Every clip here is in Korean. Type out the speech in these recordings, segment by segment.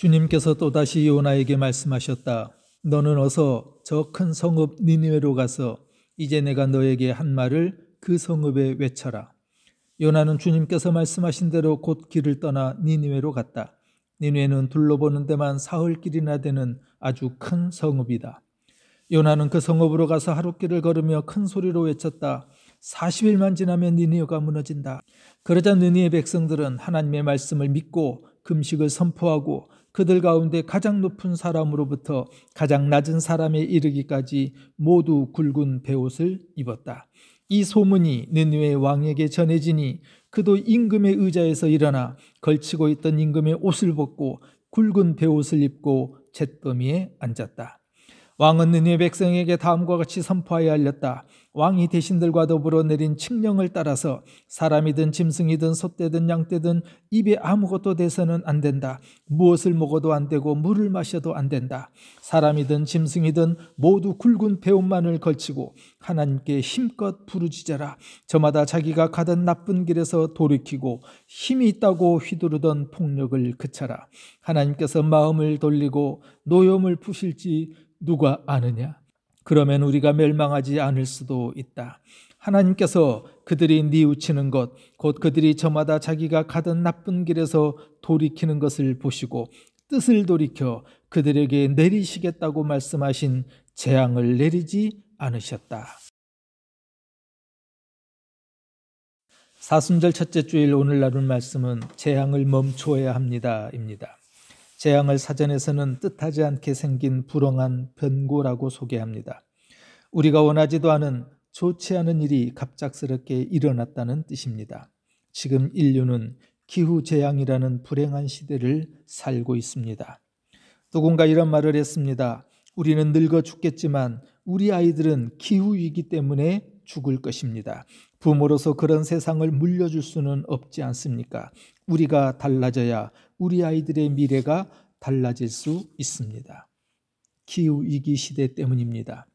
주님께서 또다시 요나에게 말씀하셨다. 너는 어서 저 큰 성읍 니니웨로 가서 이제 내가 너에게 한 말을 그 성읍에 외쳐라. 요나는 주님께서 말씀하신 대로 곧 길을 떠나 니니웨로 갔다. 니누에는 둘러보는 데만 사흘 길이나 되는 아주 큰 성읍이다. 요나는 그 성읍으로 가서 하룻길을 걸으며 큰 소리로 외쳤다. 40일만 지나면 니니웨가 무너진다. 그러자 니니의 백성들은 하나님의 말씀을 믿고 금식을 선포하고 그들 가운데 가장 높은 사람으로부터 가장 낮은 사람에 이르기까지 모두 굵은 베옷을 입었다. 이 소문이 느느웨 왕에게 전해지니 그도 임금의 의자에서 일어나 걸치고 있던 임금의 옷을 벗고 굵은 베옷을 입고 잿더미에 앉았다. 왕은 은혜 백성에게 다음과 같이 선포하여 알렸다. 왕이 대신들과 더불어 내린 칙령을 따라서 사람이든 짐승이든 소떼든 양떼든 입에 아무것도 대서는 안 된다. 무엇을 먹어도 안 되고 물을 마셔도 안 된다. 사람이든 짐승이든 모두 굵은 배운만을 걸치고 하나님께 힘껏 부르짖어라. 저마다 자기가 가던 나쁜 길에서 돌이키고 힘이 있다고 휘두르던 폭력을 그쳐라. 하나님께서 마음을 돌리고 노염을 푸실지 누가 아느냐? 그러면 우리가 멸망하지 않을 수도 있다. 하나님께서 그들이 뉘우치는 것, 곧 그들이 저마다 자기가 가던 나쁜 길에서 돌이키는 것을 보시고 뜻을 돌이켜 그들에게 내리시겠다고 말씀하신 재앙을 내리지 않으셨다. 사순절 첫째 주일 오늘 나눈 말씀은 재앙을 멈춰야 합니다입니다. 재앙을 사전에서는 뜻하지 않게 생긴 불행한 변고라고 소개합니다. 우리가 원하지도 않은 좋지 않은 일이 갑작스럽게 일어났다는 뜻입니다. 지금 인류는 기후 재앙이라는 불행한 시대를 살고 있습니다. 누군가 이런 말을 했습니다. 우리는 늙어 죽겠지만 우리 아이들은 기후 위기 때문에 죽을 것입니다. 부모로서 그런 세상을 물려줄 수는 없지 않습니까? 우리가 달라져야 우리 아이들의 미래가 달라질 수 있습니다. 기후 위기 시대 때문입니다.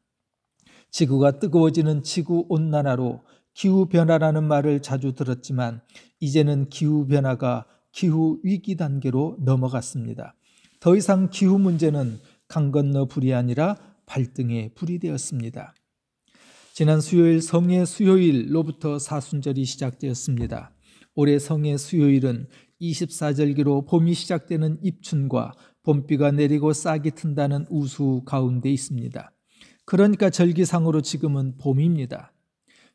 지구가 뜨거워지는 지구 온난화로 기후 변화라는 말을 자주 들었지만 이제는 기후 변화가 기후 위기 단계로 넘어갔습니다. 더 이상 기후 문제는 강 건너 불이 아니라 발등에 불이 되었습니다. 지난 수요일 성의 수요일로부터 사순절이 시작되었습니다. 올해 성의 수요일은 24절기로 봄이 시작되는 입춘과 봄비가 내리고 싹이 튼다는 우수 가운데 있습니다. 그러니까 절기상으로 지금은 봄입니다.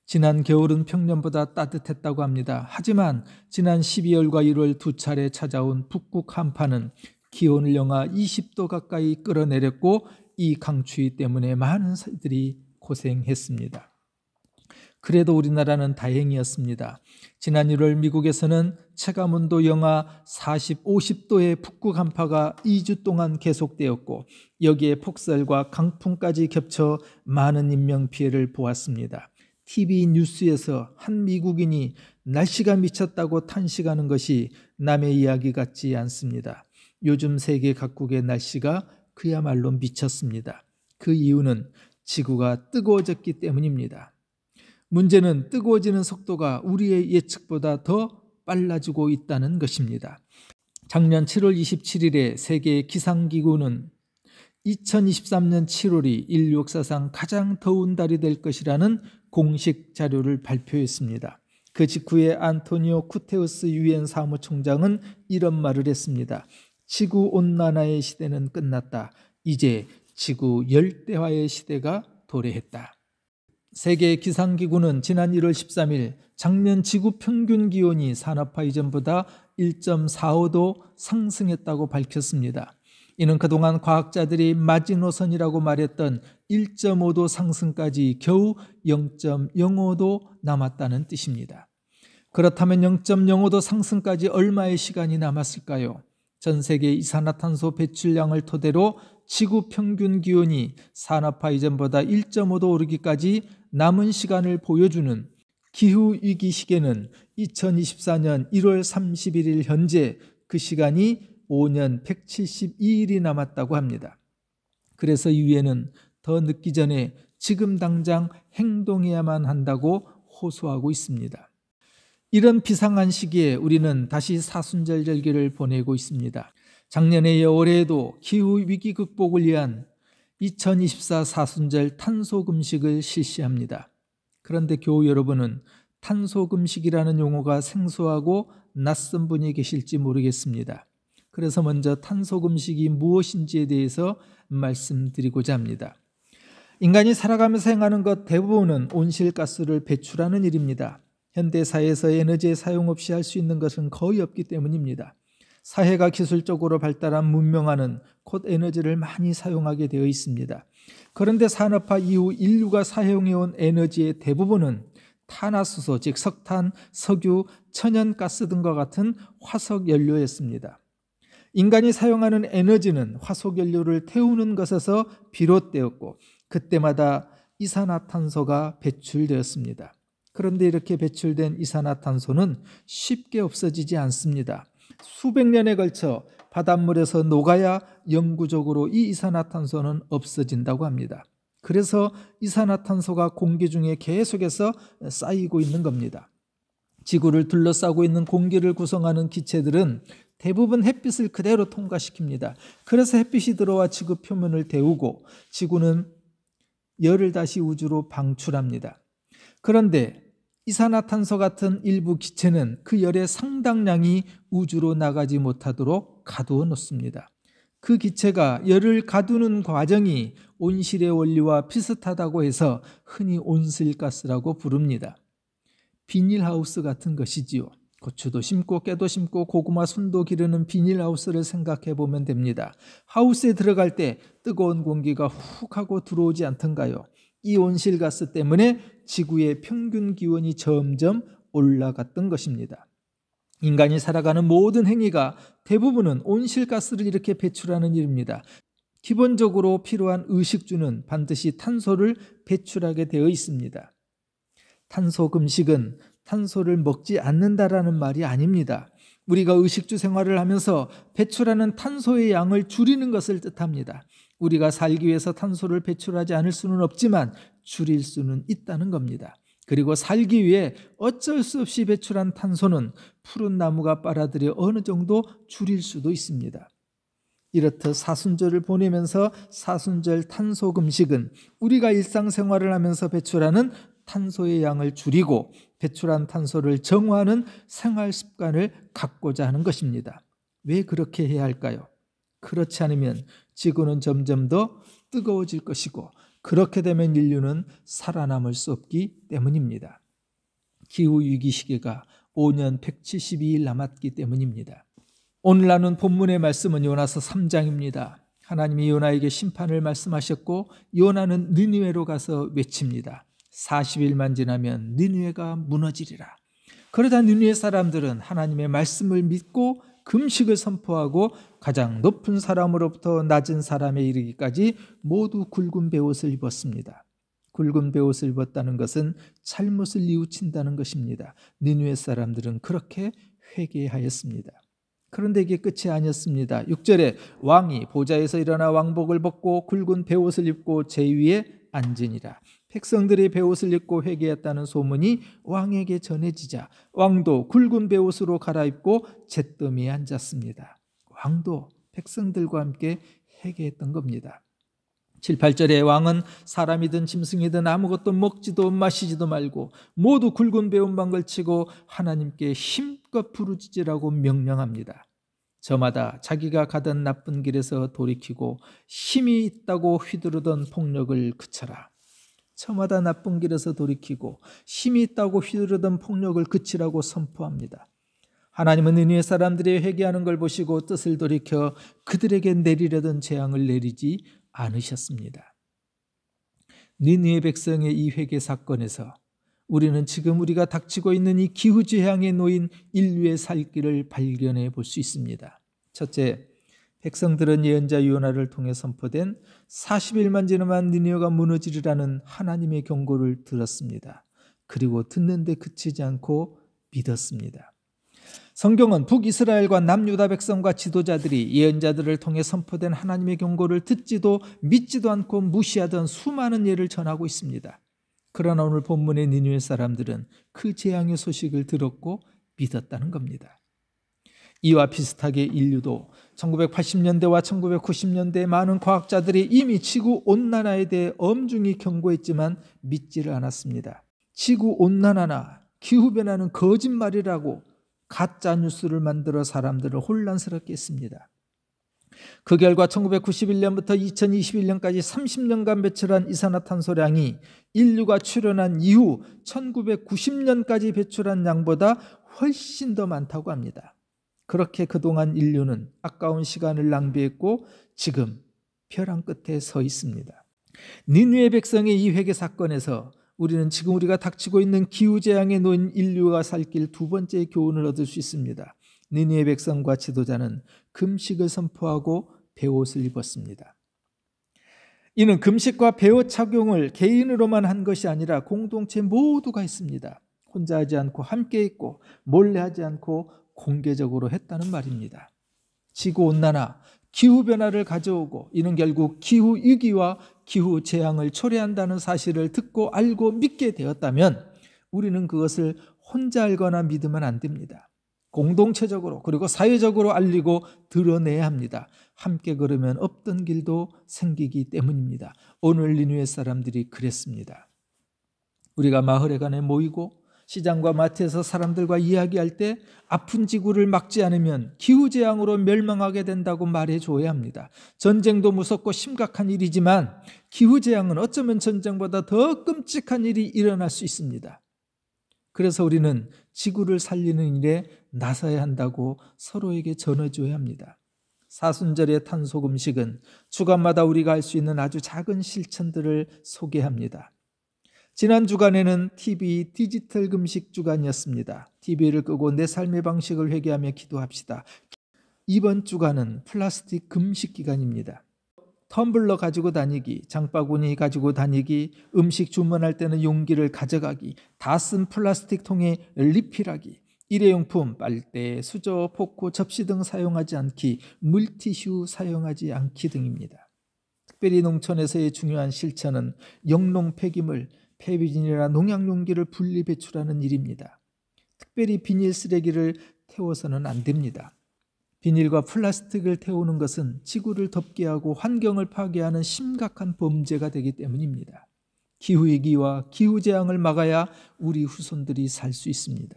지난 겨울은 평년보다 따뜻했다고 합니다. 하지만 지난 12월과 1월 두 차례 찾아온 북극 한파는 기온을 영하 20도 가까이 끌어내렸고 이 강추위 때문에 많은 사람들이 고생했습니다. 그래도 우리나라는 다행이었습니다. 지난 1월 미국에서는 체감온도 영하 40, 50도의 북극 한파가 2주 동안 계속되었고 여기에 폭설과 강풍까지 겹쳐 많은 인명 피해를 보았습니다. TV 뉴스에서 한 미국인이 날씨가 미쳤다고 탄식하는 것이 남의 이야기 같지 않습니다. 요즘 세계 각국의 날씨가 그야말로 미쳤습니다. 그 이유는 지구가 뜨거워졌기 때문입니다. 문제는 뜨거워지는 속도가 우리의 예측보다 더 빨라지고 있다는 것입니다. 작년 7월 27일에 세계 기상기구는 2023년 7월이 인류 역사상 가장 더운 달이 될 것이라는 공식 자료를 발표했습니다. 그 직후에 안토니오 쿠테우스 유엔 사무총장은 이런 말을 했습니다. 지구 온난화의 시대는 끝났다. 이제 지구 열대화의 시대가 도래했다. 세계 기상기구는 지난 1월 13일 작년 지구 평균 기온이 산업화 이전보다 1.45도 상승했다고 밝혔습니다. 이는 그동안 과학자들이 마지노선이라고 말했던 1.5도 상승까지 겨우 0.05도 남았다는 뜻입니다. 그렇다면 0.05도 상승까지 얼마의 시간이 남았을까요? 전 세계 이산화탄소 배출량을 토대로 지구 평균 기온이 산업화 이전보다 1.5도 오르기까지 남은 시간을 보여주는 기후 위기 시계는 2024년 1월 31일 현재 그 시간이 5년 172일이 남았다고 합니다. 그래서 유엔은더 늦기 전에 지금 당장 행동해야만 한다고 호소하고 있습니다. 이런 비상한 시기에 우리는 다시 사순절 절기를 보내고 있습니다. 작년에 이어 올해에도 기후위기 극복을 위한 2024 사순절 탄소금식을 실시합니다. 그런데 교우 여러분은 탄소금식이라는 용어가 생소하고 낯선 분이 계실지 모르겠습니다. 그래서 먼저 탄소금식이 무엇인지에 대해서 말씀드리고자 합니다. 인간이 살아가면서 행하는 것 대부분은 온실가스를 배출하는 일입니다. 현대사회에서 에너지의 사용 없이 할 수 있는 것은 거의 없기 때문입니다. 사회가 기술적으로 발달한 문명화는 곧 에너지를 많이 사용하게 되어 있습니다. 그런데 산업화 이후 인류가 사용해온 에너지의 대부분은 탄화수소, 즉 석탄, 석유, 천연가스 등과 같은 화석연료였습니다. 인간이 사용하는 에너지는 화석연료를 태우는 것에서 비롯되었고 그때마다 이산화탄소가 배출되었습니다. 그런데 이렇게 배출된 이산화탄소는 쉽게 없어지지 않습니다. 수백 년에 걸쳐 바닷물에서 녹아야 영구적으로 이 이산화탄소는 없어진다고 합니다. 그래서 이산화탄소가 공기 중에 계속해서 쌓이고 있는 겁니다. 지구를 둘러싸고 있는 공기를 구성하는 기체들은 대부분 햇빛을 그대로 통과시킵니다. 그래서 햇빛이 들어와 지구 표면을 데우고 지구는 열을 다시 우주로 방출합니다. 그런데 이산화탄소 같은 일부 기체는 그 열의 상당량이 우주로 나가지 못하도록 가두어 놓습니다. 그 기체가 열을 가두는 과정이 온실의 원리와 비슷하다고 해서 흔히 온실가스라고 부릅니다. 비닐하우스 같은 것이지요. 고추도 심고 깨도 심고 고구마 순도 기르는 비닐하우스를 생각해 보면 됩니다. 하우스에 들어갈 때 뜨거운 공기가 훅 하고 들어오지 않던가요? 이 온실가스 때문에 지구의 평균 기온이 점점 올라갔던 것입니다. 인간이 살아가는 모든 행위가 대부분은 온실가스를 이렇게 배출하는 일입니다. 기본적으로 필요한 의식주는 반드시 탄소를 배출하게 되어 있습니다. 탄소 금식은 탄소를 먹지 않는다라는 말이 아닙니다. 우리가 의식주 생활을 하면서 배출하는 탄소의 양을 줄이는 것을 뜻합니다. 우리가 살기 위해서 탄소를 배출하지 않을 수는 없지만 줄일 수는 있다는 겁니다. 그리고 살기 위해 어쩔 수 없이 배출한 탄소는 푸른 나무가 빨아들여 어느 정도 줄일 수도 있습니다. 이렇듯 사순절을 보내면서 사순절 탄소 금식은 우리가 일상생활을 하면서 배출하는 탄소의 양을 줄이고 배출한 탄소를 정화하는 생활 습관을 갖고자 하는 것입니다. 왜 그렇게 해야 할까요? 그렇지 않으면 지구는 점점 더 뜨거워질 것이고 그렇게 되면 인류는 살아남을 수 없기 때문입니다. 기후위기 시기가 5년 172일 남았기 때문입니다. 오늘 나눈 본문의 말씀은 요나서 3장입니다. 하나님이 요나에게 심판을 말씀하셨고 요나는 느웨로 가서 외칩니다. 40일만 지나면 느웨가 무너지리라. 그러다 느웨 사람들은 하나님의 말씀을 믿고 금식을 선포하고 가장 높은 사람으로부터 낮은 사람에 이르기까지 모두 굵은 베옷을 입었습니다. 굵은 베옷을 입었다는 것은 잘못을 뉘우친다는 것입니다. 니누의 사람들은 그렇게 회개하였습니다. 그런데 이게 끝이 아니었습니다. 6절에 왕이 보좌에서 일어나 왕복을 벗고 굵은 베옷을 입고 제 위에 앉으니라. 백성들이 배옷을 입고 회개했다는 소문이 왕에게 전해지자 왕도 굵은 배옷으로 갈아입고 잿더미에 앉았습니다. 왕도 백성들과 함께 회개했던 겁니다. 7, 8절에 왕은 사람이든 짐승이든 아무것도 먹지도 마시지도 말고 모두 굵은 배운방 걸치고 하나님께 힘껏 부르짖으라고 명령합니다. 저마다 자기가 가던 나쁜 길에서 돌이키고 힘이 있다고 휘두르던 폭력을 그쳐라. 저마다 나쁜 길에서 돌이키고 힘이 있다고 휘두르던 폭력을 그치라고 선포합니다. 하나님은 은혜의 사람들이 회개하는 걸 보시고 뜻을 돌이켜 그들에게 내리려던 재앙을 내리지 않으셨습니다. 니느의 백성의 이 회개 사건에서 우리는 지금 우리가 닥치고 있는 이 기후지향에 놓인 인류의 살길을 발견해 볼 수 있습니다. 첫째, 백성들은 예언자 요나를 통해 선포된 40일만 지나면 니네가 니 무너지리라는 하나님의 경고를 들었습니다. 그리고 듣는데 그치지 않고 믿었습니다. 성경은 북이스라엘과 남유다 백성과 지도자들이 예언자들을 통해 선포된 하나님의 경고를 듣지도 믿지도 않고 무시하던 수많은 예를 전하고 있습니다. 그러나 오늘 본문의 니누의 사람들은 그 재앙의 소식을 들었고 믿었다는 겁니다. 이와 비슷하게 인류도 1980년대와 1 9 9 0년대 많은 과학자들이 이미 지구 온난화에 대해 엄중히 경고했지만 믿지를 않았습니다. 지구 온난화나 기후 변화는 거짓말이라고 가짜 뉴스를 만들어 사람들을 혼란스럽게 했습니다. 그 결과 1991년부터 2021년까지 30년간 배출한 이산화탄소량이 인류가 출현한 이후 1990년까지 배출한 양보다 훨씬 더 많다고 합니다. 그렇게 그동안 인류는 아까운 시간을 낭비했고 지금 벼랑 끝에 서 있습니다. 니누의 백성의 이 회개 사건에서 우리는 지금 우리가 닥치고 있는 기후 재앙에 놓인 인류가 살길 두 번째 교훈을 얻을 수 있습니다. 니누의 백성과 지도자는 금식을 선포하고 배옷을 입었습니다. 이는 금식과 배옷 착용을 개인으로만 한 것이 아니라 공동체 모두가 했습니다. 혼자 하지 않고 함께 있고 몰래 하지 않고 공개적으로 했다는 말입니다. 지구온난화, 기후변화를 가져오고 이는 결국 기후위기와 기후재앙을 초래한다는 사실을 듣고 알고 믿게 되었다면 우리는 그것을 혼자 알거나 믿으면 안 됩니다. 공동체적으로 그리고 사회적으로 알리고 드러내야 합니다. 함께 걸으면 없던 길도 생기기 때문입니다. 오늘 리뉴의 사람들이 그랬습니다. 우리가 마을에 간에 모이고 시장과 마트에서 사람들과 이야기할 때 아픈 지구를 막지 않으면 기후재앙으로 멸망하게 된다고 말해줘야 합니다. 전쟁도 무섭고 심각한 일이지만 기후재앙은 어쩌면 전쟁보다 더 끔찍한 일이 일어날 수 있습니다. 그래서 우리는 지구를 살리는 일에 나서야 한다고 서로에게 전해줘야 합니다. 사순절의 탄소 음식은 주간마다 우리가 할 수 있는 아주 작은 실천들을 소개합니다. 지난 주간에는 TV 디지털 금식 주간이었습니다. TV를 끄고 내 삶의 방식을 회개하며 기도합시다. 이번 주간은 플라스틱 금식 기간입니다. 텀블러 가지고 다니기, 장바구니 가지고 다니기, 음식 주문할 때는 용기를 가져가기, 다 쓴 플라스틱 통에 리필하기, 일회용품, 빨대, 수저, 포크, 접시 등 사용하지 않기, 물티슈 사용하지 않기 등입니다. 특별히 농촌에서의 중요한 실천은 영농 폐기물, 폐비진이라 농약 용기를 분리 배출하는 일입니다. 특별히 비닐 쓰레기를 태워서는 안 됩니다. 비닐과 플라스틱을 태우는 것은 지구를 덮게 하고 환경을 파괴하는 심각한 범죄가 되기 때문입니다. 기후위기와 기후재앙을 막아야 우리 후손들이 살 수 있습니다.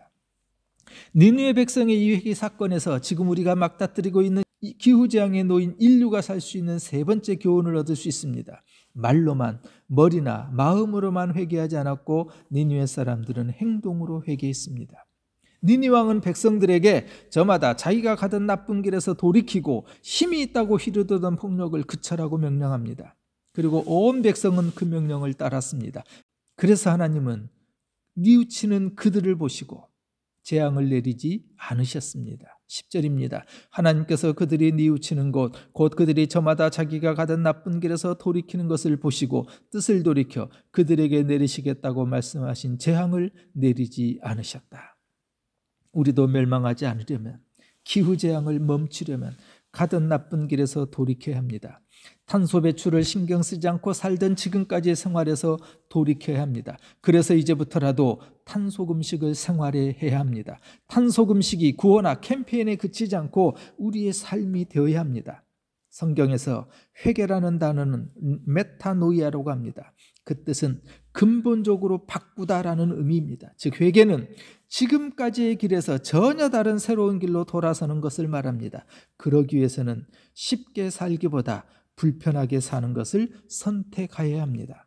니누의 백성의 이 회개 사건에서 지금 우리가 막다뜨리고 있는 기후재앙에 놓인 인류가 살 수 있는 세 번째 교훈을 얻을 수 있습니다. 말로만 머리나 마음으로만 회개하지 않았고 니니웨 사람들은 행동으로 회개했습니다. 니니 왕은 백성들에게 저마다 자기가 가던 나쁜 길에서 돌이키고 힘이 있다고 휘두르던 폭력을 그쳐라고 명령합니다. 그리고 온 백성은 그 명령을 따랐습니다. 그래서 하나님은 뉘우치는 그들을 보시고 재앙을 내리지 않으셨습니다. 10절입니다. 하나님께서 그들이 뉘우치는 곳, 곧 그들이 저마다 자기가 가던 나쁜 길에서 돌이키는 것을 보시고 뜻을 돌이켜 그들에게 내리시겠다고 말씀하신 재앙을 내리지 않으셨다. 우리도 멸망하지 않으려면, 기후재앙을 멈추려면 가던 나쁜 길에서 돌이켜야 합니다. 탄소 배출을 신경 쓰지 않고 살던 지금까지의 생활에서 돌이켜야 합니다. 그래서 이제부터라도 탄소 금식을 생활에 해야 합니다. 탄소 금식이 구호나 캠페인에 그치지 않고 우리의 삶이 되어야 합니다. 성경에서 회개라는 단어는 메타노이아라고 합니다. 그 뜻은 근본적으로 바꾸다라는 의미입니다. 즉 회개는 지금까지의 길에서 전혀 다른 새로운 길로 돌아서는 것을 말합니다. 그러기 위해서는 쉽게 살기보다 불편하게 사는 것을 선택하여야 합니다.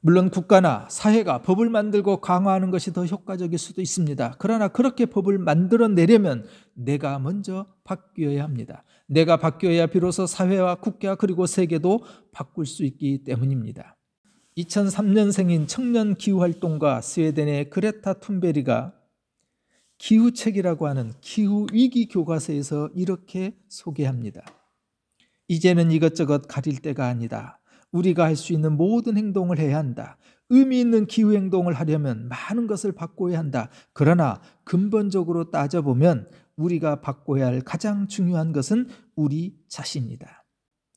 물론 국가나 사회가 법을 만들고 강화하는 것이 더 효과적일 수도 있습니다. 그러나 그렇게 법을 만들어 내려면 내가 먼저 바뀌어야 합니다. 내가 바뀌어야 비로소 사회와 국가 그리고 세계도 바꿀 수 있기 때문입니다. 2003년생인 청년 기후활동가 스웨덴의 그레타 툰베리가 기후책이라고 하는 기후위기 교과서에서 이렇게 소개합니다. 이제는 이것저것 가릴 때가 아니다. 우리가 할 수 있는 모든 행동을 해야 한다. 의미 있는 기후 행동을 하려면 많은 것을 바꿔야 한다. 그러나 근본적으로 따져보면 우리가 바꿔야 할 가장 중요한 것은 우리 자신이다.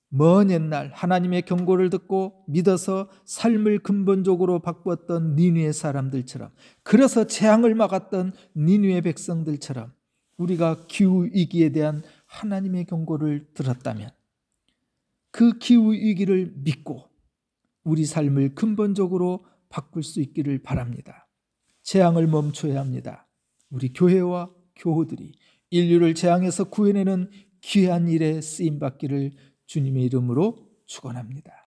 먼 옛날 하나님의 경고를 듣고 믿어서 삶을 근본적으로 바꾸었던 니누의 사람들처럼 그래서 재앙을 막았던 니누의 백성들처럼 우리가 기후 위기에 대한 하나님의 경고를 들었다면 그 기후 위기를 믿고 우리 삶을 근본적으로 바꿀 수 있기를 바랍니다. 재앙을 멈춰야 합니다. 우리 교회와 교우들이 인류를 재앙에서 구해내는 귀한 일에 쓰임 받기를 주님의 이름으로 축원합니다.